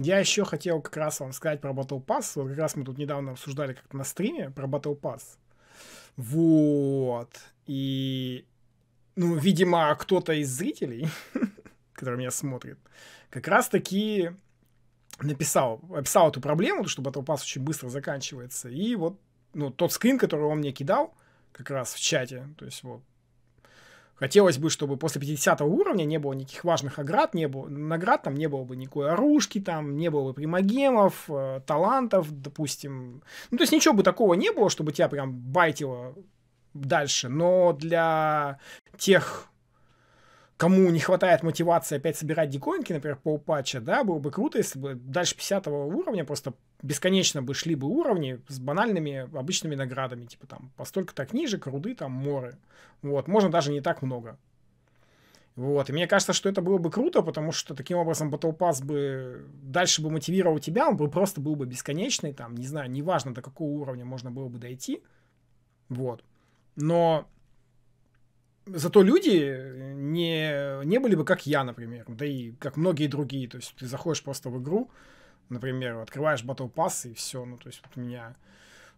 Я еще хотел как раз вам сказать про Battle Pass. Вот как раз мы тут недавно обсуждали как-то на стриме про Battle Pass. Вот. И, ну, видимо, кто-то из зрителей, который меня смотрит, как раз таки написал, описал эту проблему, что Battle Pass очень быстро заканчивается. И вот, ну, тот скрин, который он мне кидал, как раз в чате, то есть вот Хотелось бы, чтобы после 50 уровня не было никаких важных наград, не было, наград там не было бы никакой оружки, там не было бы примагемов, э, талантов, допустим. Ну, то есть ничего бы такого не было, чтобы тебя прям байтило дальше. Но для тех кому не хватает мотивации опять собирать диковинки, например, по патча, да, было бы круто, если бы дальше 50 уровня просто бесконечно бы шли бы уровни с банальными обычными наградами, типа там постолько так то книжек, руды, там моры. Вот, можно даже не так много. Вот, и мне кажется, что это было бы круто, потому что таким образом Battle Pass бы дальше бы мотивировал тебя, он бы просто был бы бесконечный, там, не знаю, неважно до какого уровня можно было бы дойти. Вот. Но зато люди э, не, не были бы как я, например, да и как многие другие. То есть ты заходишь просто в игру, например, открываешь Battle Pass и все. Ну, то есть вот у меня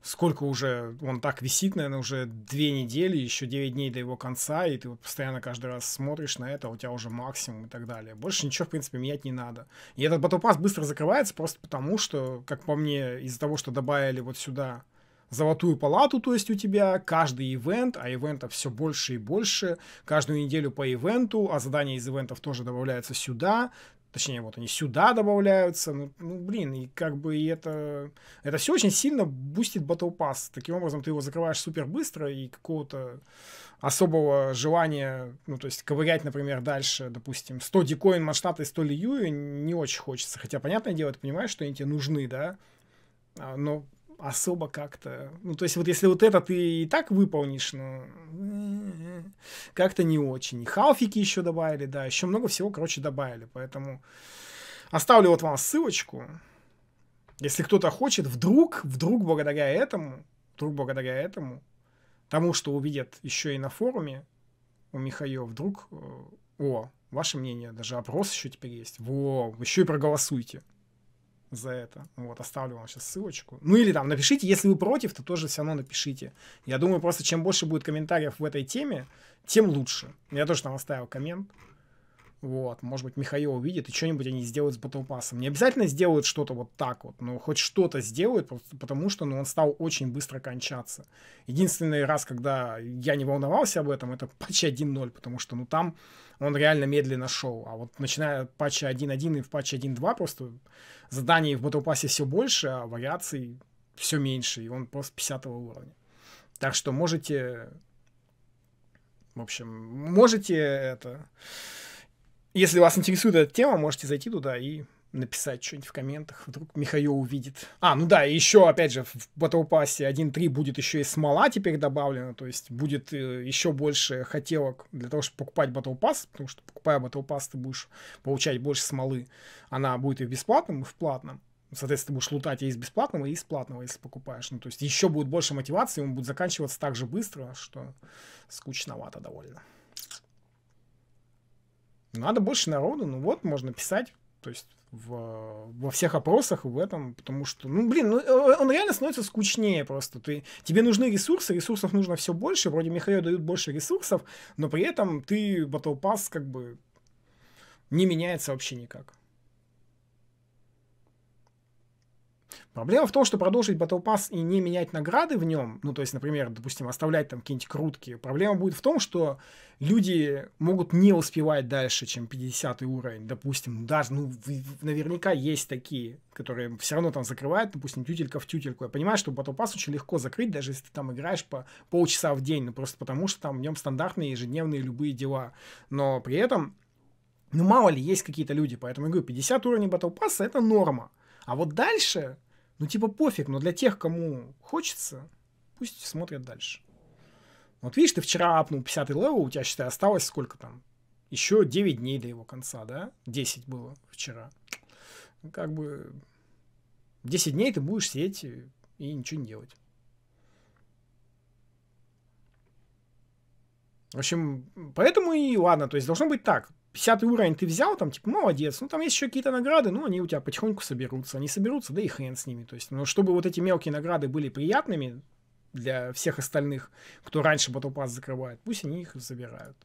сколько уже, он так висит, наверное, уже две недели, еще девять дней до его конца, и ты вот постоянно каждый раз смотришь на это, а у тебя уже максимум и так далее. Больше ничего, в принципе, менять не надо. И этот Battle Pass быстро закрывается просто потому, что, как по мне, из-за того, что добавили вот сюда золотую палату, то есть у тебя каждый ивент, а ивентов все больше и больше, каждую неделю по ивенту, а задания из ивентов тоже добавляются сюда, Точнее, вот они сюда добавляются. Ну, ну блин, и как бы и это... Это все очень сильно бустит Battle Pass. Таким образом, ты его закрываешь супер быстро, и какого-то особого желания, ну, то есть ковырять, например, дальше, допустим, 100 дикоин масштаба и 100 лию не очень хочется. Хотя, понятное дело, ты понимаешь, что они тебе нужны, да? А, но особо как-то... Ну, то есть вот если вот это ты и так выполнишь, ну, как-то не очень. И халфики еще добавили, да, еще много всего, короче, добавили. Поэтому оставлю вот вам ссылочку. Если кто-то хочет, вдруг, вдруг благодаря этому, вдруг благодаря этому, тому, что увидят еще и на форуме у Михаила, вдруг... Э, о, ваше мнение, даже опрос еще теперь есть. Во, еще и проголосуйте за это. Вот, оставлю вам сейчас ссылочку. Ну или там напишите, если вы против, то тоже все равно напишите. Я думаю, просто чем больше будет комментариев в этой теме, тем лучше. Я тоже там оставил коммент. Вот, может быть, Михаил увидит, и что-нибудь они сделают с батлпассом. Не обязательно сделают что-то вот так вот, но хоть что-то сделают, потому что ну, он стал очень быстро кончаться. Единственный раз, когда я не волновался об этом, это патч 1.0, потому что ну там он реально медленно шел. А вот начиная от патча 1.1 и в патче 1.2 просто заданий в батлпассе все больше, а вариаций все меньше, и он просто 50 уровня. Так что можете... В общем, можете это если вас интересует эта тема, можете зайти туда и написать что-нибудь в комментах, вдруг Михаил увидит. А, ну да, еще, опять же, в Battle Pass 1.3 будет еще и смола теперь добавлена, то есть будет э, еще больше хотелок для того, чтобы покупать Battle Pass, потому что покупая Battle Pass ты будешь получать больше смолы. Она будет и в бесплатном, и в платном. Соответственно, ты будешь лутать и из бесплатного, и из платного, если покупаешь. Ну, то есть еще будет больше мотивации, он будет заканчиваться так же быстро, что скучновато довольно. Надо больше народу, ну вот, можно писать. То есть в, во всех опросах в этом, потому что, ну, блин, ну, э, он реально становится скучнее просто. Ты, тебе нужны ресурсы, ресурсов нужно все больше, вроде Михаил дают больше ресурсов, но при этом ты Battle Pass как бы не меняется вообще никак. Проблема в том, что продолжить Battle Pass и не менять награды в нем, ну, то есть, например, допустим, оставлять там какие-нибудь крутки, проблема будет в том, что люди могут не успевать дальше, чем 50 уровень, допустим, даже, ну, наверняка есть такие, которые все равно там закрывают, допустим, тютелька в тютельку. Я понимаю, что Battle Pass очень легко закрыть, даже если ты там играешь по полчаса в день, ну, просто потому что там в нем стандартные ежедневные любые дела. Но при этом ну, мало ли, есть какие-то люди, поэтому я говорю, 50 уровней Battle Pass это норма. А вот дальше, ну типа пофиг, но для тех, кому хочется, пусть смотрят дальше. Вот видишь, ты вчера апнул 50 левел, у тебя, считай, осталось сколько там? Еще 9 дней до его конца, да? 10 было вчера. Ну, как бы 10 дней ты будешь сидеть и, ничего не делать. В общем, поэтому и ладно, то есть должно быть так. 50 уровень ты взял, там, типа, молодец, ну, там есть еще какие-то награды, ну, они у тебя потихоньку соберутся. Они соберутся, да и хрен с ними. То есть, ну, чтобы вот эти мелкие награды были приятными для всех остальных, кто раньше Battle Pass закрывает, пусть они их забирают.